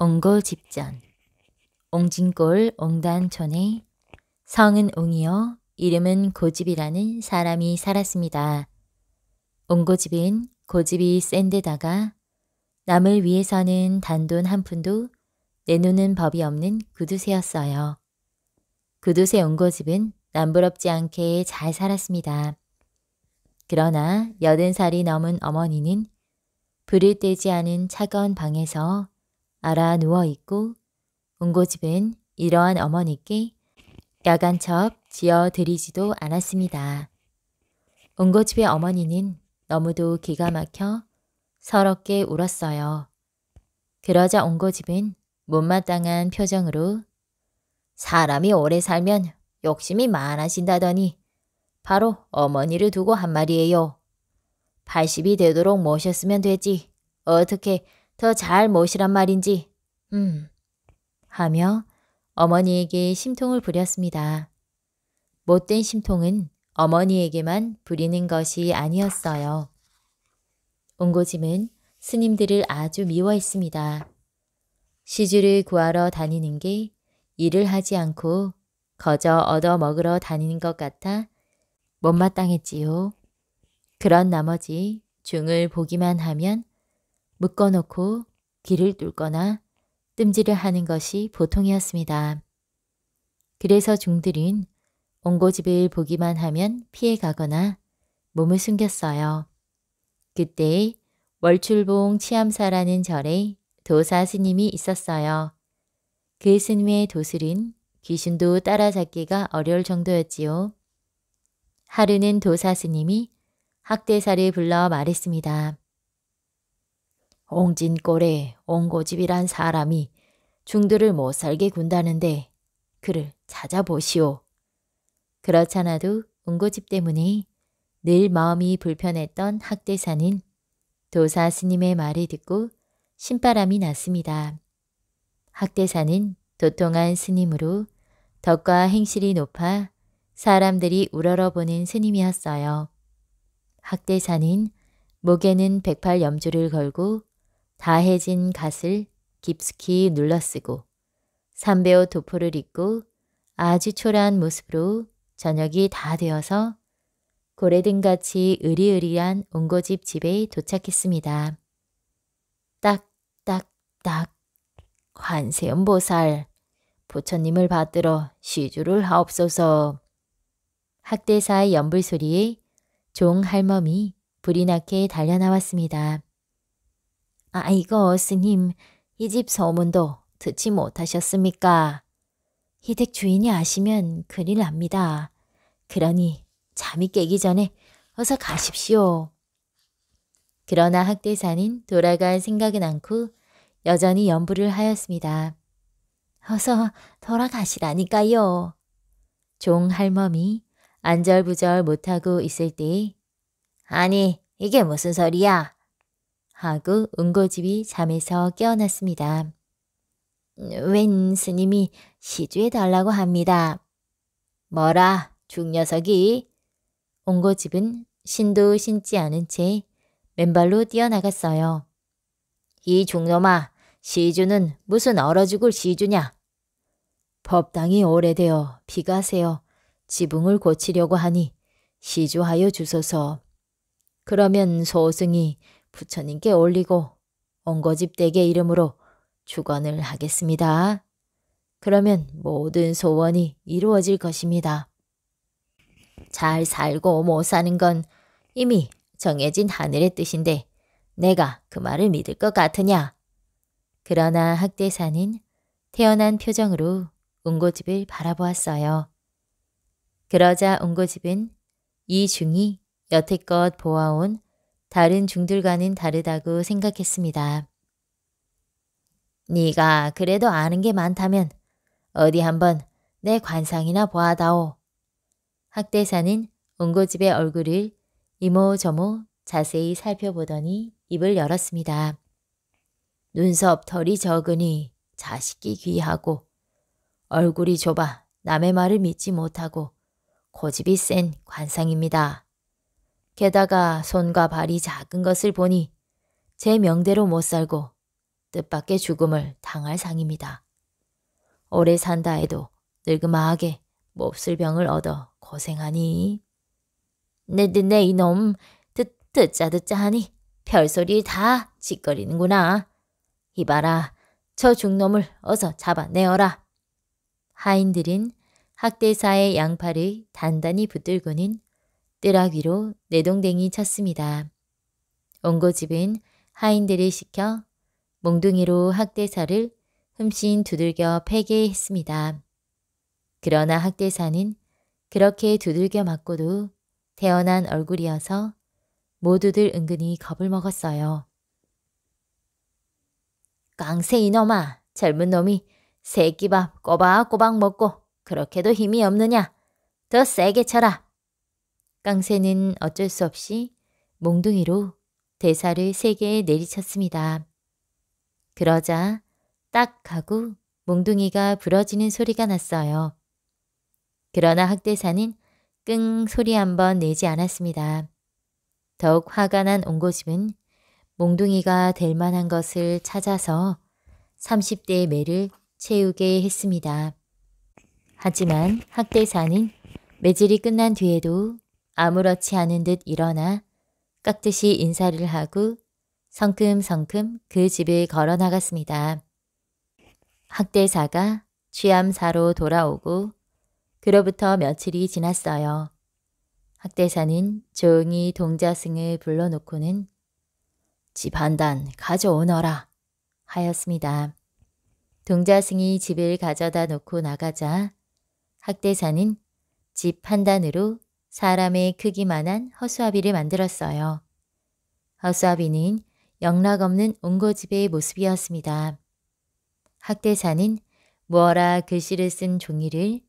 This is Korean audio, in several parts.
옹골집전 옹진골 옹단촌에 성은 옹이요 이름은 고집이라는 사람이 살았습니다. 옹고집은 고집이 센 데다가 남을 위해서는 단돈 한 푼도 내놓는 법이 없는 구두쇠였어요. 구두쇠 옹고집은 남부럽지 않게 잘 살았습니다. 그러나 여든 살이 넘은 어머니는 불을 떼지 않은 차가운 방에서 알아 누워있고 옹고집은 이러한 어머니께 야간첩 지어드리지도 않았습니다. 옹고집의 어머니는 너무도 기가 막혀 서럽게 울었어요. 그러자 옹고집은 못마땅한 표정으로 사람이 오래 살면 욕심이 많아진다더니 바로 어머니를 두고 한 말이에요. 80이 되도록 모셨으면 되지. 어떻게 더잘 모시란 말인지 음 하며 어머니에게 심통을 부렸습니다. 못된 심통은 어머니에게만 부리는 것이 아니었어요. 옹고짐은 스님들을 아주 미워했습니다. 시주를 구하러 다니는 게 일을 하지 않고 거저 얻어먹으러 다니는 것 같아 못마땅했지요. 그런 나머지 중을 보기만 하면 묶어놓고 귀를 뚫거나 뜸질을 하는 것이 보통이었습니다. 그래서 중들은 옹고집을 보기만 하면 피해가거나 몸을 숨겼어요. 그때 월출봉 치암사라는 절에 도사 스님이 있었어요. 그 스님의 도술은 귀신도 따라잡기가 어려울 정도였지요. 하루는 도사 스님이 학대사를 불러 말했습니다. 옹진골에 옹고집이란 사람이 중들을 못 살게 군다는데 그를 찾아보시오. 그렇잖아도 옹고집 때문에 늘 마음이 불편했던 학대사는 도사 스님의 말을 듣고 신바람이 났습니다. 학대사는 도통한 스님으로 덕과 행실이 높아 사람들이 우러러보는 스님이었어요. 학대사는 목에는 백팔 염주를 걸고 다해진 갓을 깊숙이 눌러쓰고 삼베오 도포를 입고 아주 초라한 모습으로 저녁이 다 되어서 고래등같이 으리으리한 온고집 집에 도착했습니다. 딱딱딱 관세음보살 부처님을 받들어 시주를 하옵소서 학대사의 연불소리에 종할멈이 불이 나게 달려나왔습니다. 아, 이거 스님, 이집 서문도 듣지 못하셨습니까? 이댁 주인이 아시면 큰일 납니다. 그러니 잠이 깨기 전에 어서 가십시오. 그러나 학대사는 돌아갈 생각은 않고 여전히 연부를 하였습니다. 어서 돌아가시라니까요. 종 할멈이 안절부절 못하고 있을 때 아니 이게 무슨 소리야? 하고 은고집이 잠에서 깨어났습니다. 웬 스님이 시주해달라고 합니다. 뭐라 중녀석이? 은고집은 신도 신지 않은 채 맨발로 뛰어나갔어요. 이 중놈아 시주는 무슨 얼어 죽을 시주냐? 법당이 오래되어 비가 새어 지붕을 고치려고 하니 시주하여 주소서. 그러면 소승이 부처님께 올리고 엉거집댁의 이름으로 주관을 하겠습니다. 그러면 모든 소원이 이루어질 것입니다. 잘 살고 못 사는 건 이미 정해진 하늘의 뜻인데 내가 그 말을 믿을 것 같으냐? 그러나 학대사는 태연한 표정으로 옹고집을 바라보았어요. 그러자 옹고집은 이중이 여태껏 보아온 다른 중들과는 다르다고 생각했습니다. 네가 그래도 아는 게 많다면 어디 한번 내 관상이나 보아다오. 학대사는 옹고집의 얼굴을 이모저모 자세히 살펴보더니 입을 열었습니다. 눈썹 털이 적으니 자식이 귀하고 얼굴이 좁아 남의 말을 믿지 못하고 고집이 센 관상입니다. 게다가 손과 발이 작은 것을 보니 제 명대로 못 살고 뜻밖의 죽음을 당할 상입니다. 오래 산다 해도 늙음하게 몹쓸 병을 얻어 고생하니. 내, 내, 내 이놈 듣, 듣자 듣자 하니 별소리 다 짓거리는구나. 이봐라 저 중놈을 어서 잡아내어라. 하인들인 학대사의 양팔을 단단히 붙들고는 뜨라귀로 내동댕이 쳤습니다. 옹고집은 하인들을 시켜 몽둥이로 학대사를 흠씬 두들겨 패게 했습니다. 그러나 학대사는 그렇게 두들겨 맞고도 태어난 얼굴이어서 모두들 은근히 겁을 먹었어요. 깡세 이놈아 젊은 놈이 새끼밥 꼬박꼬박 먹고 그렇게도 힘이 없느냐 더 세게 쳐라 깡새는 어쩔 수 없이 몽둥이로 대사를 세개 내리쳤습니다. 그러자 딱가고 몽둥이가 부러지는 소리가 났어요. 그러나 학대사는 끙 소리 한번 내지 않았습니다. 더욱 화가 난 옹고집은 몽둥이가 될 만한 것을 찾아서 30대의 매를 채우게 했습니다. 하지만 학대사는 매질이 끝난 뒤에도 아무렇지 않은 듯 일어나 깍듯이 인사를 하고 성큼성큼 그 집을 걸어 나갔습니다. 학대사가 취암사로 돌아오고 그로부터 며칠이 지났어요. 학대사는 조용히 동자승을 불러놓고는 집 한 단 가져오너라 하였습니다. 동자승이 집을 가져다 놓고 나가자 학대사는 집 한 단으로 사람의 크기만한 허수아비를 만들었어요. 허수아비는 영락없는 온고집의 모습이었습니다. 학대사는 무어라 글씨를 쓴 종이를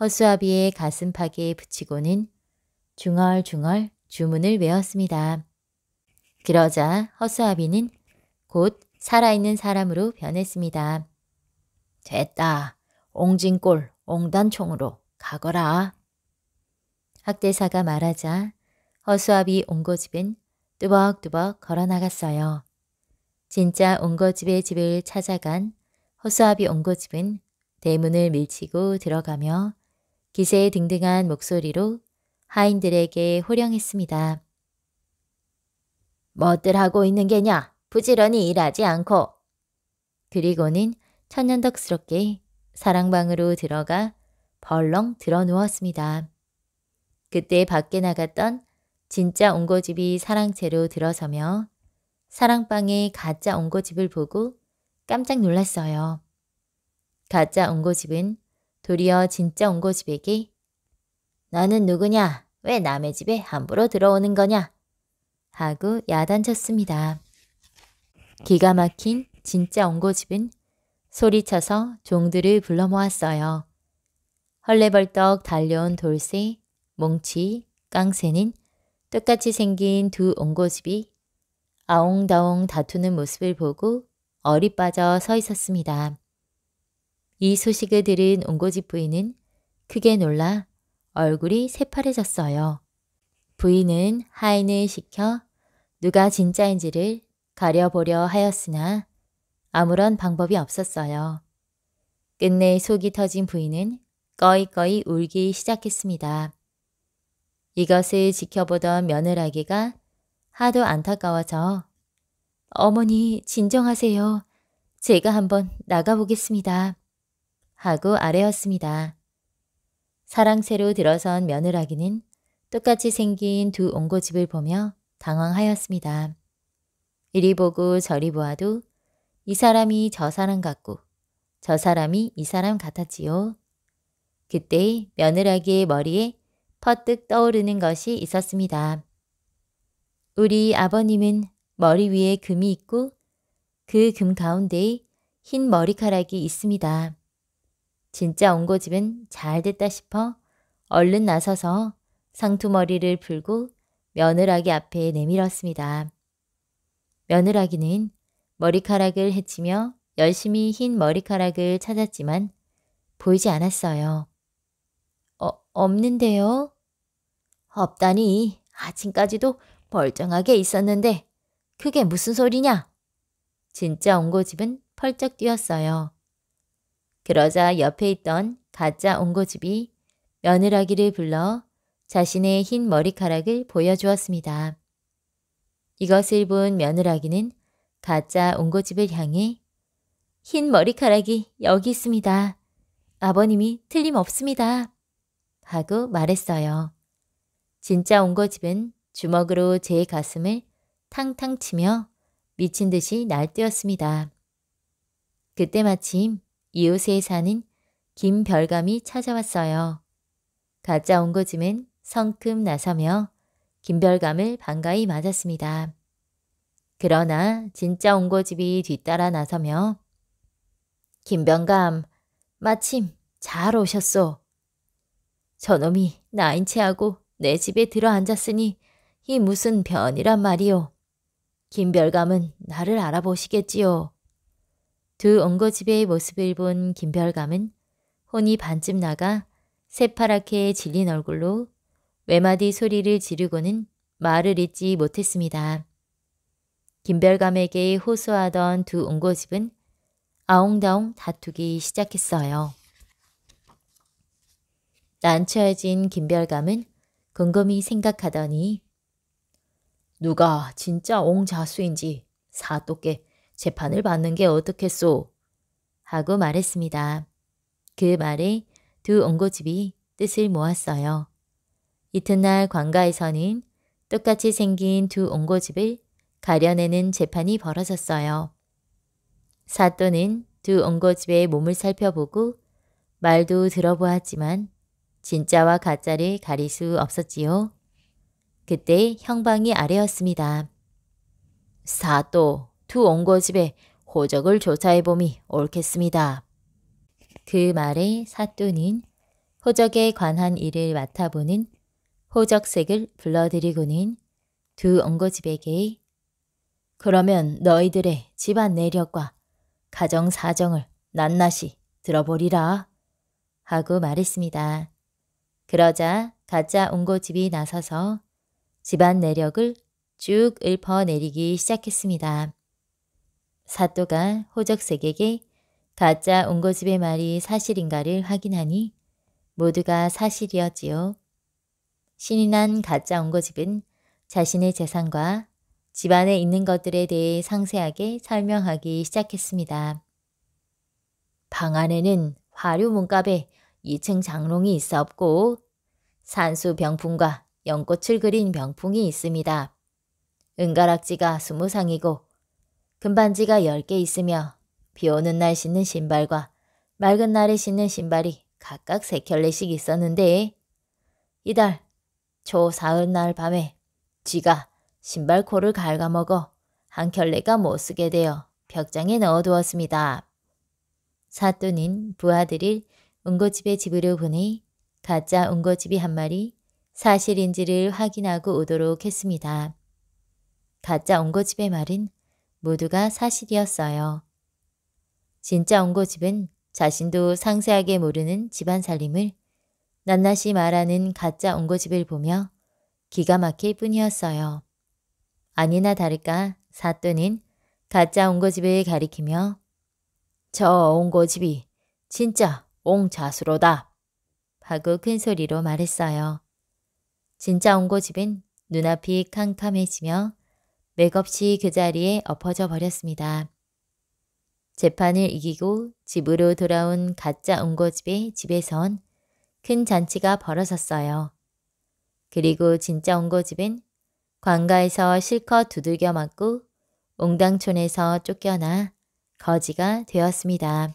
허수아비의 가슴팍에 붙이고는 중얼중얼 주문을 외웠습니다. 그러자 허수아비는 곧 살아있는 사람으로 변했습니다. 됐다. 옹진골 옹단총으로 가거라. 학대사가 말하자 허수아비 옹고집은 뚜벅뚜벅 걸어나갔어요. 진짜 옹고집의 집을 찾아간 허수아비 옹고집은 대문을 밀치고 들어가며 기세 에 등등한 목소리로 하인들에게 호령했습니다. 뭐들 하고 있는 게냐? 부지런히 일하지 않고. 그리고는 천년덕스럽게 사랑방으로 들어가 벌렁 들어 누웠습니다. 그때 밖에 나갔던 진짜 옹고집이 사랑채로 들어서며 사랑방에 가짜 옹고집을 보고 깜짝 놀랐어요. 가짜 옹고집은 도리어 진짜 옹고집에게 나는 누구냐? 왜 남의 집에 함부로 들어오는 거냐? 하고 야단쳤습니다. 기가 막힌 진짜 옹고집은 소리쳐서 종들을 불러 모았어요. 헐레벌떡 달려온 돌쇠, 몽치, 깡새는 똑같이 생긴 두 옹고집이 아웅다웅 다투는 모습을 보고 어리 빠져 서 있었습니다. 이 소식을 들은 옹고집 부인은 크게 놀라 얼굴이 새파래졌어요. 부인은 하인을 시켜 누가 진짜인지를 가려보려 하였으나 아무런 방법이 없었어요. 끝내 속이 터진 부인은 꺼이꺼이 울기 시작했습니다. 이것을 지켜보던 며느라기가 하도 안타까워져 어머니 진정하세요. 제가 한번 나가보겠습니다. 하고 아래었습니다. 사랑새로 들어선 며느라기는 똑같이 생긴 두 옹고집을 보며 당황하였습니다. 이리 보고 저리 보아도 이 사람이 저 사람 같고 저 사람이 이 사람 같았지요. 그때 며느라기의 머리에 퍼뜩 떠오르는 것이 있었습니다. 우리 아버님은 머리 위에 금이 있고 그 금 가운데에 흰 머리카락이 있습니다. 진짜 온 고집은 잘 됐다 싶어 얼른 나서서 상투머리를 풀고 며느라기 앞에 내밀었습니다. 며느라기는 머리카락을 헤치며 열심히 흰 머리카락을 찾았지만 보이지 않았어요. 어, 없는데요. 없다니 아침까지도 멀쩡하게 있었는데 그게 무슨 소리냐? 진짜 옹고집은 펄쩍 뛰었어요. 그러자 옆에 있던 가짜 옹고집이 며느라기를 불러 자신의 흰 머리카락을 보여주었습니다. 이것을 본 며느라기는 가짜 옹고집을 향해 흰 머리카락이 여기 있습니다. 아버님이 틀림없습니다. 하고 말했어요. 진짜 온고집은 주먹으로 제 가슴을 탕탕 치며 미친 듯이 날뛰었습니다. 그때 마침 이웃에 사는 김별감이 찾아왔어요. 가짜 온고집은 성큼 나서며 김별감을 반가이 맞았습니다. 그러나 진짜 온고집이 뒤따라 나서며 김병감 마침 잘 오셨소 저놈이 나인 체하고 내 집에 들어앉았으니 이 무슨 변이란 말이오. 김별감은 나를 알아보시겠지요. 두 옹고집의 모습을 본 김별감은 혼이 반쯤 나가 새파랗게 질린 얼굴로 외마디 소리를 지르고는 말을 잇지 못했습니다. 김별감에게 호소하던 두 옹고집은 아웅다웅 다투기 시작했어요. 난처해진 김별감은 곰곰이 생각하더니 누가 진짜 옹자수인지 사또께 재판을 받는 게 어떻겠소? 하고 말했습니다. 그 말에 두 옹고집이 뜻을 모았어요. 이튿날 관가에서는 똑같이 생긴 두 옹고집을 가려내는 재판이 벌어졌어요. 사또는 두 옹고집의 몸을 살펴보고 말도 들어보았지만 진짜와 가짜를 가릴 수 없었지요. 그때 형방이 아래였습니다. 사또, 두 옹고집에 호적을 조사해보미 옳겠습니다. 그 말에 사또는 호적에 관한 일을 맡아보는 호적색을 불러들이고는 두 옹고집에게 그러면 너희들의 집안 내력과 가정 사정을 낱낱이 들어보리라 하고 말했습니다. 그러자 가짜 옹고집이 나서서 집안 내력을 쭉 읊어내리기 시작했습니다. 사또가 호적색에게 가짜 옹고집의 말이 사실인가를 확인하니 모두가 사실이었지요. 신이 난 가짜 옹고집은 자신의 재산과 집안에 있는 것들에 대해 상세하게 설명하기 시작했습니다. 방 안에는 화류 문갑에 2층 장롱이 있었고 산수 병풍과 연꽃을 그린 병풍이 있습니다. 은가락지가 스무 상이고 금반지가 열 개 있으며 비오는 날 신는 신발과 맑은 날에 신는 신발이 각각 세 켤레씩 있었는데 이달 초사흘날 밤에 쥐가 신발 코를 갉아먹어 한 켤레가 못쓰게 되어 벽장에 넣어두었습니다. 사또는 부하들을 은고집에 집으로 보니 가짜 온거집이 한 마리 사실인지를 확인하고 오도록 했습니다. 가짜 온거집의 말은 모두가 사실이었어요. 진짜 온거집은 자신도 상세하게 모르는 집안 살림을 낱낱이 말하는 가짜 온거집을 보며 기가 막힐 뿐이었어요. 아니나 다를까 사또는 가짜 온거집을 가리키며 저 온거집이 진짜 옹자수로다 하고 큰 소리로 말했어요. 진짜 온 고집은 눈앞이 캄캄해지며 맥없이 그 자리에 엎어져 버렸습니다. 재판을 이기고 집으로 돌아온 가짜 온고집의 집에선 큰 잔치가 벌어졌어요. 그리고 진짜 온고집은 관가에서 실컷 두들겨 맞고 옹당촌에서 쫓겨나 거지가 되었습니다.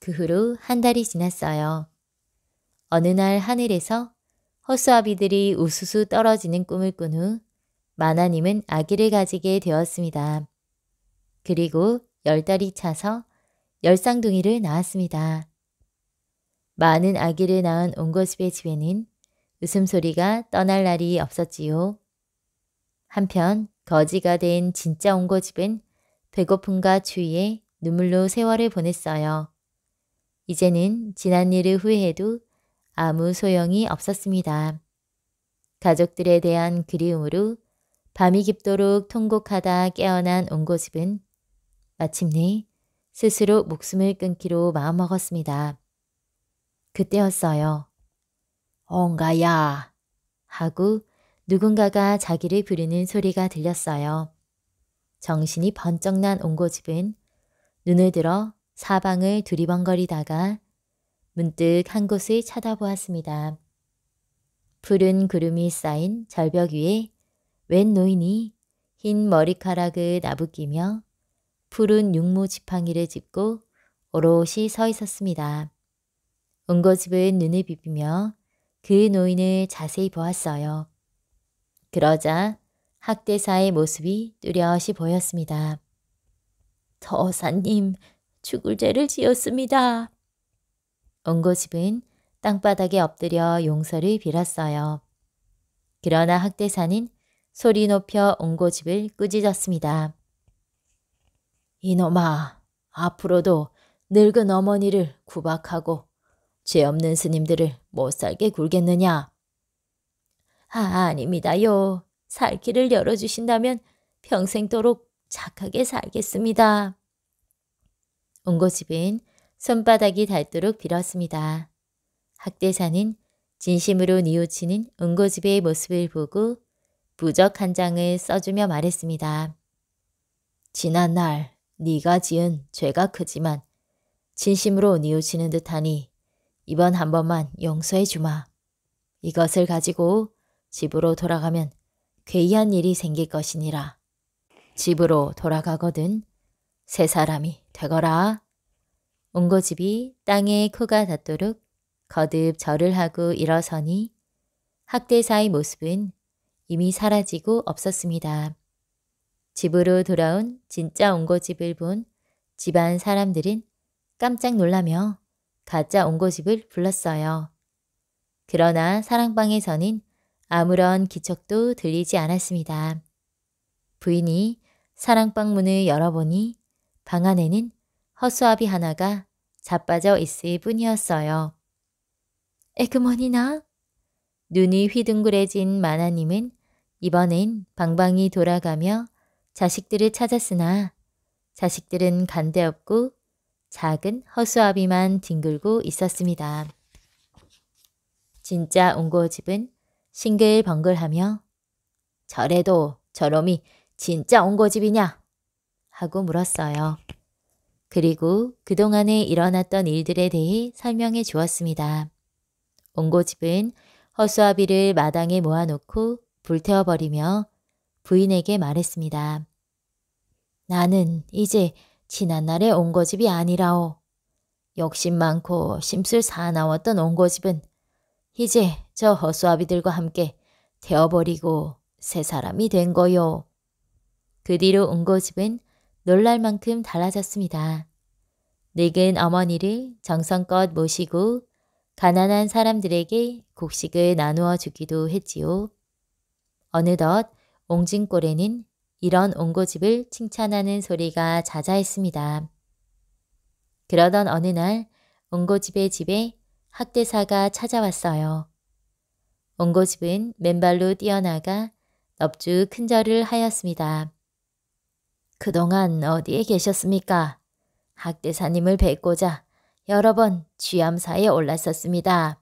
그 후로 한 달이 지났어요. 어느 날 하늘에서 허수아비들이 우수수 떨어지는 꿈을 꾼 후 마나님은 아기를 가지게 되었습니다. 그리고 열 달이 차서 열쌍둥이를 낳았습니다. 많은 아기를 낳은 온고집의 집에는 웃음소리가 떠날 날이 없었지요. 한편 거지가 된 진짜 온고집은 배고픔과 추위에 눈물로 세월을 보냈어요. 이제는 지난 일을 후회해도 아무 소용이 없었습니다. 가족들에 대한 그리움으로 밤이 깊도록 통곡하다 깨어난 온고집은 마침내 스스로 목숨을 끊기로 마음먹었습니다. 그때였어요. 엉가야 하고 누군가가 자기를 부르는 소리가 들렸어요. 정신이 번쩍 난온고집은 눈을 들어 사방을 두리번거리다가 문득 한 곳을 쳐다보았습니다. 푸른 구름이 쌓인 절벽 위에 웬 노인이 흰 머리카락을 나부끼며 푸른 육모 지팡이를 짚고 오롯이 서 있었습니다. 온고집은 눈을 비비며 그 노인을 자세히 보았어요. 그러자 학대사의 모습이 뚜렷이 보였습니다. 더사님 죽을 죄를 지었습니다. 온고집은 땅바닥에 엎드려 용서를 빌었어요. 그러나 학대사는 소리 높여 온고집을 꾸짖었습니다. 이놈아, 앞으로도 늙은 어머니를 구박하고 죄 없는 스님들을 못 살게 굴겠느냐? 아, 아닙니다요. 살 길을 열어주신다면 평생도록 착하게 살겠습니다. 옹고집은 손바닥이 닳도록 빌었습니다. 학대사는 진심으로 니우치는 옹고집의 모습을 보고 부적 한 장을 써주며 말했습니다. 지난날 네가 지은 죄가 크지만 진심으로 니우치는 듯하니 이번 한 번만 용서해 주마. 이것을 가지고 집으로 돌아가면 괴이한 일이 생길 것이니라. 집으로 돌아가거든 세 사람이 되거라. 옹고집이 땅에 코가 닿도록 거듭 절을 하고 일어서니 학대사의 모습은 이미 사라지고 없었습니다. 집으로 돌아온 진짜 옹고집을 본 집안 사람들은 깜짝 놀라며 가짜 옹고집을 불렀어요. 그러나 사랑방에서는 아무런 기척도 들리지 않았습니다. 부인이 사랑방 문을 열어보니 방 안에는 허수아비 하나가 자빠져 있을 뿐이었어요. 에그머니나? 눈이 휘둥그레진 마나님은 이번엔 방방이 돌아가며 자식들을 찾았으나 자식들은 간대없고 작은 허수아비만 뒹굴고 있었습니다. 진짜 온고집은 싱글벙글하며 저래도 저놈이 진짜 온고집이냐 하고 물었어요. 그리고 그동안에 일어났던 일들에 대해 설명해 주었습니다. 옹고집은 허수아비를 마당에 모아놓고 불태워버리며 부인에게 말했습니다. 나는 이제 지난날의 옹고집이 아니라오. 욕심 많고 심술 사나웠던 옹고집은 이제 저 허수아비들과 함께 태워버리고 새 사람이 된 거요. 그 뒤로 옹고집은 놀랄 만큼 달라졌습니다. 늙은 어머니를 정성껏 모시고 가난한 사람들에게 곡식을 나누어 주기도 했지요. 어느덧 옹진골에는 이런 옹고집을 칭찬하는 소리가 자자했습니다. 그러던 어느 날 옹고집의 집에 학대사가 찾아왔어요. 옹고집은 맨발로 뛰어나가 넙죽 큰절을 하였습니다. 그동안 어디에 계셨습니까? 학대사님을 뵙고자 여러 번 취암사에 올랐었습니다.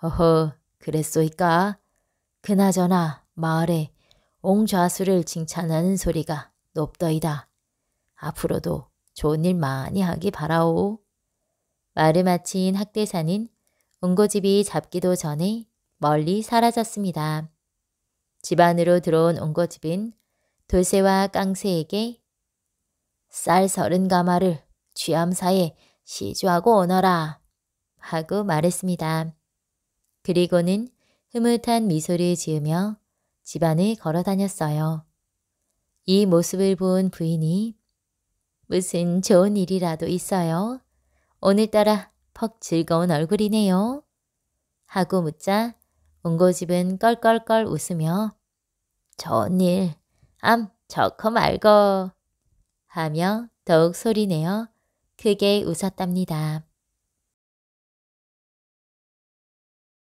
어허, 그랬소이까? 그나저나 마을에 옹좌수를 칭찬하는 소리가 높더이다. 앞으로도 좋은 일 많이 하기 바라오. 말을 마친 학대사는 옹고집이 잡기도 전에 멀리 사라졌습니다. 집안으로 들어온 옹고집은 돌쇠와 깡새에게 쌀 서른 가마를 쥐암사에 시주하고 오너라 하고 말했습니다. 그리고는 흐뭇한 미소를 지으며 집안을 걸어 다녔어요. 이 모습을 본 부인이 무슨 좋은 일이라도 있어요. 오늘따라 퍽 즐거운 얼굴이네요. 하고 묻자 옹고집은 껄껄껄 웃으며 좋은 일 암, 저거 말고 하며 더욱 소리내어 크게 웃었답니다.